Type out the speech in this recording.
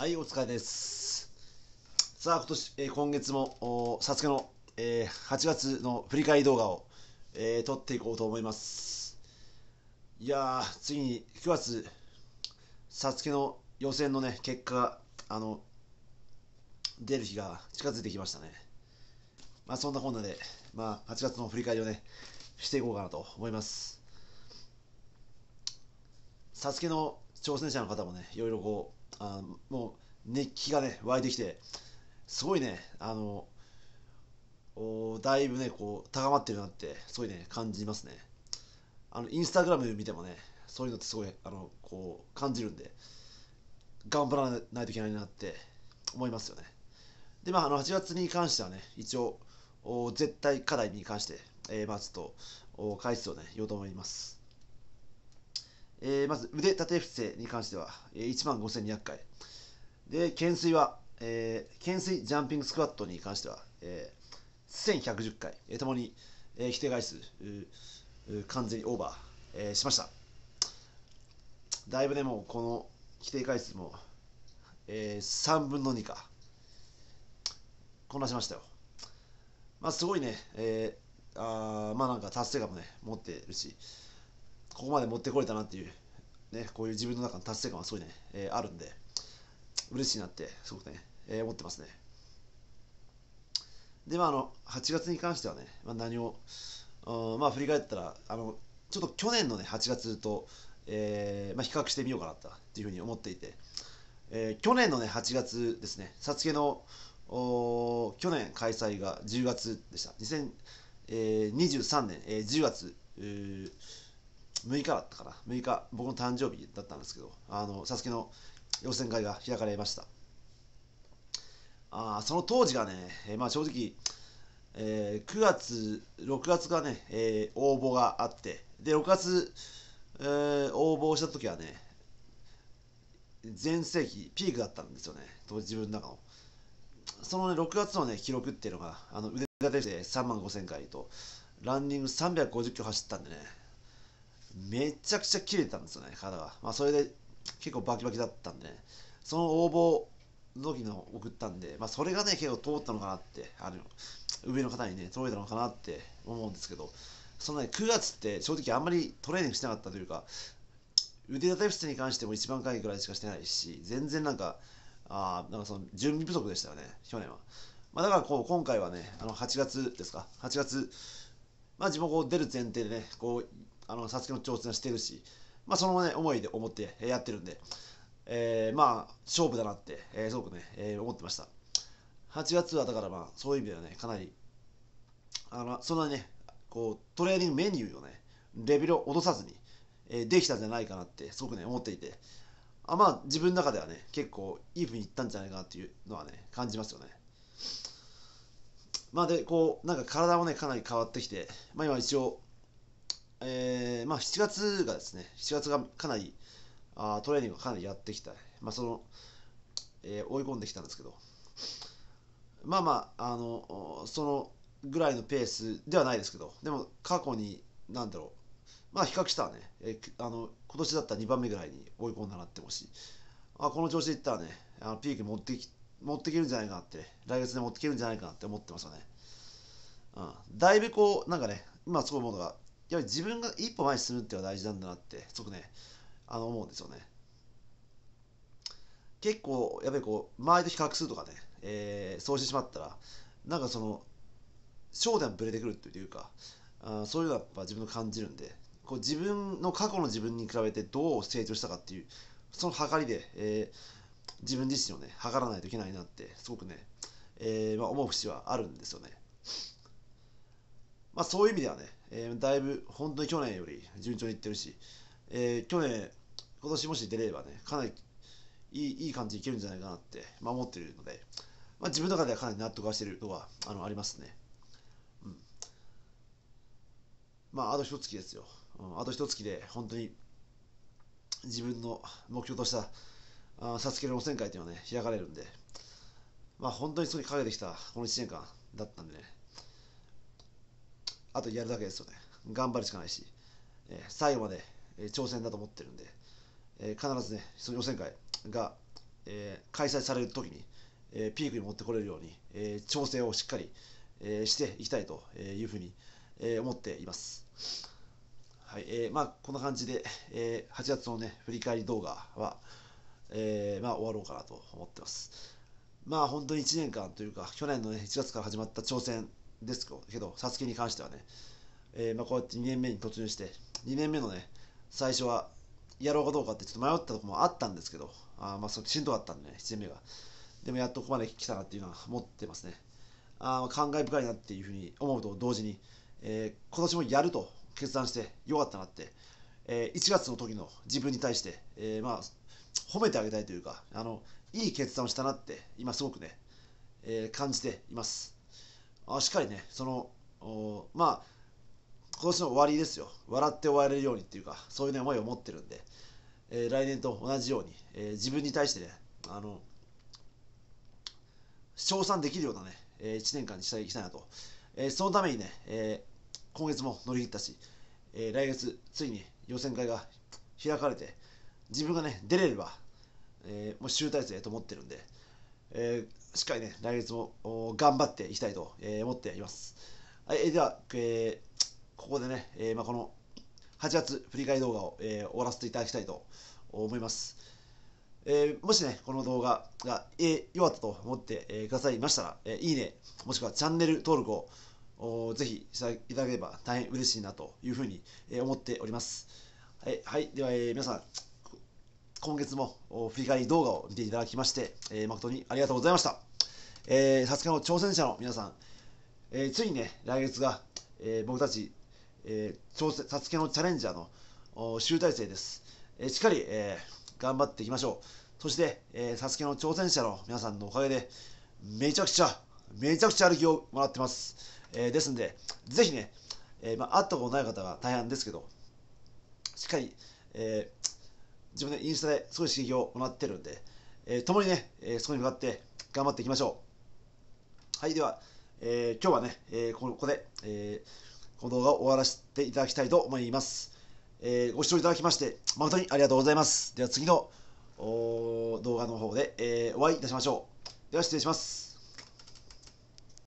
はい、お疲れです。さあ、今年、えー、今月も、サスケの、えー、8月の振り返り動画を、えー、撮っていこうと思います。いやー、次に9月、サスケの予選のね、結果あの、出る日が近づいてきましたね。まあ、そんなこんなで、まあ、8月の振り返りをね、していこうかなと思います。サスケの挑戦者の方もね、いろいろこう、あもう熱気がね湧いてきてすごいねあのだいぶねこう高まってるなってすごいね感じますねあのインスタグラム見てもねそういうのってすごいあのこう感じるんで頑張らないといけないなって思いますよねでまああの8月に関してはね一応絶対課題に関して、えー、まあちょっと回数をね言おうと思いますえー、まず腕立て伏せに関しては、えー、1万5200回。で、懸垂は、えー、懸垂ジャンピングスクワットに関しては、えー、1110回、えー、ともに、えー、規定回数、完全にオーバー、えー、しました。だいぶで、もこの規定回数も、えー、3分の2か、こなしましたよ。まあ、すごいね、えー、あまあなんか達成感もね、持ってるし、ここまで持ってこれたなっていう、ね、こういう自分の中の達成感はすごいね、えー、あるんで、嬉しいなって、すごくね、えー、思ってますね。で、まあ、あの、8月に関してはね、まあ、何を、うん、まあ、振り返ったら、あの、ちょっと去年のね、8月と、えー、まあ、比較してみようかなっていうふうに思っていて、えー、去年のね、8月ですね、サツけの、お去年開催が10月でした。2023年、えー、10月、う6日だったかな6日僕の誕生日だったんですけどあのサスケの予選会が開かれましたあその当時がね、えー、まあ正直、えー、9月6月がね、えー、応募があってで6月、えー、応募した時はね全盛期ピークだったんですよね当時自分の中のそのね6月のね記録っていうのがあの腕立て伏3万5000回とランニング350キロ走ったんでねめちゃくちゃ切れてたんですよね、体が。まあ、それで結構バキバキだったんでね、その応募の時の送ったんで、まあ、それがね、結構通ったのかなって、あの上の方にね、届いたのかなって思うんですけど、そのね、9月って正直あんまりトレーニングしてなかったというか、腕立て伏せに関しても一番会議ぐらいしかしてないし、全然なんか、あなんかその準備不足でしたよね、去年は。まあ、だからこう今回はね、あの8月ですか、8月、まあ、自分こう出る前提でね、こうあのサスケの挑戦してるし、まあ、その、ね、思いで思ってやってるんで、えー、まあ勝負だなって、えー、すごくね、えー、思ってました8月はだからまあそういう意味ではねかなりあのそんなにねこうトレーニングメニューをねレベルを落とさずに、えできたんじゃないかなってすごくね思っていてあまあ自分の中ではね結構いいふうにいったんじゃないかなっていうのはね感じますよねまあでこうなんか体もねかなり変わってきてまあ今一応えー、まあ、7月がですね、7月がかなりあトレーニングをかなりやってきた、まあ、その、えー、追い込んできたんですけど、まあまあ、あの、そのぐらいのペースではないですけど、でも過去に、なんだろう、まあ比較したらね、えー、あの今年だったら2番目ぐらいに追い込んだなってもし、あこの調子でいったらね、あのピーク持ってき持っていけるんじゃないかなって、来月で持っていけるんじゃないかなって思ってますよね。うん、だいぶこう、なんかね、今そう思うのが、やっぱり自分が一歩前に進むっていうのは大事なんだなってすごくねあの思うんですよね結構やっぱりこう周りと比較するとかね、えー、そうしてしまったらなんかその焦点ぶれてくるっていうかあそういうのはやっぱ自分感じるんでこう自分の過去の自分に比べてどう成長したかっていうその測りで、えー、自分自身をね測らないといけないなってすごくね、えーまあ、思う節はあるんですよね。まあ、そういう意味ではね、えー、だいぶ本当に去年より順調にいってるし、えー、去年、今年もし出れればね、かなりいいいい感じいけるんじゃないかなって、まあ、思ってるので、まあ、自分の中ではかなり納得はしてるとはあのありますね。うん。まあ、あと一月ですよ。うん、あと一月で本当に自分の目標としたあサスケの汚染会というのはね、開かれるんで、まあ、本当にそこにかけてきたこの1年間だったんでね、あとやるだけですよね。頑張るしかないし、え最後まで、え挑戦だと思ってるんで、え必ずね、その予選会が、え開催される時に、えピークに持ってこれるように、え調整をしっかり、えしていきたいというふうに、え思っています。はいえーまあ、こんな感じで、えー、8月の、ね、振り返り動画は、えーまあ、終わろうかなと思ってます。まあ本当に1年間というか、去年の、ね、1月から始まった挑戦ですけど、サスケに関してはね、えー、まあこうやって2年目に突入して、2年目のね、最初はやろうかどうかってちょっと迷ったとこもあったんですけど、あまあそしんどかったんでね、1年目が。でもやっとここまで来たなっていうのは思ってますね。あ感慨深いなっていうふうに思うと同時に、えー、今年もやると決断してよかったなって、えー、1月の時の自分に対して、えー、まあ褒めてあげたいというかあのいい決断をしたなって今すごくね、えー、感じています。あしっかりねそのおまあ今年の終わりですよ笑って終われるようにっていうかそういうね思いを持ってるんで、えー、来年と同じように、えー、自分に対してねあの賞賛できるようなね、えー、1年間にしていきたいなと、えー、そのためにね、えー、今月も乗り切ったし、えー、来月ついに予選会が開かれて自分がね出れれば、えー、もう集大成と思ってるんで、えー、しっかりね、来月も頑張っていきたいと思っています。はい、では、えー、ここでね、えー、まあ、この8月振り返り動画を、えー、終わらせていただきたいと思います。えもしね、この動画が良かったと思って、えくださいましたら、えいいね、もしくはチャンネル登録をぜひしていただければ大変嬉しいなというふうに、え思っております。はい、はい、では、え皆さん、今月も振り返り動画を見ていただきまして、えー、誠にありがとうございました。えー、サスケの挑戦者の皆さん、えー、ついにね、来月が、えー、僕たち、えー、挑戦、サスケのチャレンジャーの集大成です。えー、しっかり、えー、頑張っていきましょう。そして、えー、サスケの挑戦者の皆さんのおかげで、めちゃくちゃ、めちゃくちゃ歩きをもらってます。えー、ですんで、ぜひね、えーまあ、会ったことない方が大変ですけど、しっかり、えー、自分でインスタですごい刺激をもらってるんで、えー、共にね、えー、そこに向かって頑張っていきましょう。はい、では、えー、今日はね、えー、ここで、えー、この動画を終わらせていただきたいと思います。えー、ご視聴いただきまして、誠にありがとうございます。では次の動画の方で、えー、お会いいたしましょう。では失礼します。